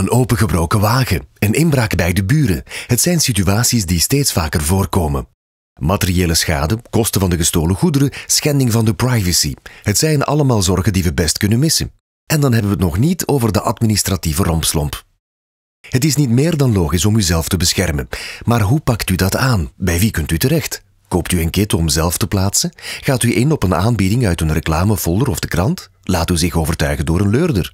Een opengebroken wagen, een inbraak bij de buren. Het zijn situaties die steeds vaker voorkomen. Materiële schade, kosten van de gestolen goederen, schending van de privacy. Het zijn allemaal zorgen die we best kunnen missen. En dan hebben we het nog niet over de administratieve rompslomp. Het is niet meer dan logisch om uzelf te beschermen. Maar hoe pakt u dat aan? Bij wie kunt u terecht? Koopt u een kit om zelf te plaatsen? Gaat u in op een aanbieding uit een reclamefolder of de krant? Laat u zich overtuigen door een leurder.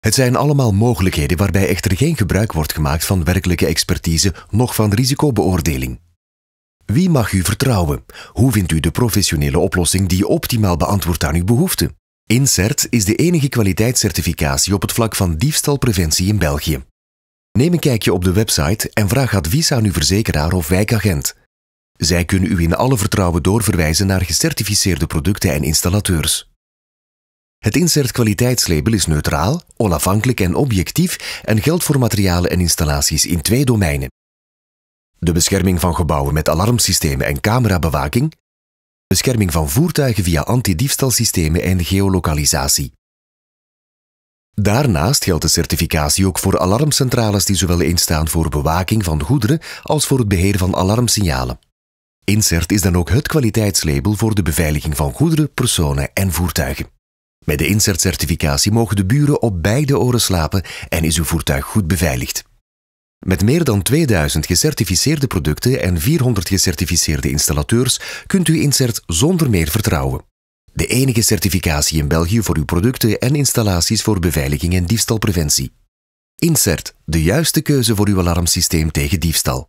Het zijn allemaal mogelijkheden waarbij echter geen gebruik wordt gemaakt van werkelijke expertise, noch van risicobeoordeling. Wie mag u vertrouwen? Hoe vindt u de professionele oplossing die optimaal beantwoordt aan uw behoeften? Insert is de enige kwaliteitscertificatie op het vlak van diefstalpreventie in België. Neem een kijkje op de website en vraag advies aan uw verzekeraar of wijkagent. Zij kunnen u in alle vertrouwen doorverwijzen naar gecertificeerde producten en installateurs. Het Insert kwaliteitslabel is neutraal, onafhankelijk en objectief en geldt voor materialen en installaties in twee domeinen. De bescherming van gebouwen met alarmsystemen en camerabewaking, bescherming van voertuigen via antidiefstalsystemen en geolocalisatie. Daarnaast geldt de certificatie ook voor alarmcentrales die zowel instaan voor bewaking van goederen als voor het beheer van alarmsignalen. Insert is dan ook het kwaliteitslabel voor de beveiliging van goederen, personen en voertuigen. Met de Insert-certificatie mogen de buren op beide oren slapen en is uw voertuig goed beveiligd. Met meer dan 2000 gecertificeerde producten en 400 gecertificeerde installateurs kunt u Insert zonder meer vertrouwen. De enige certificatie in België voor uw producten en installaties voor beveiliging en diefstalpreventie. Insert, de juiste keuze voor uw alarmsysteem tegen diefstal.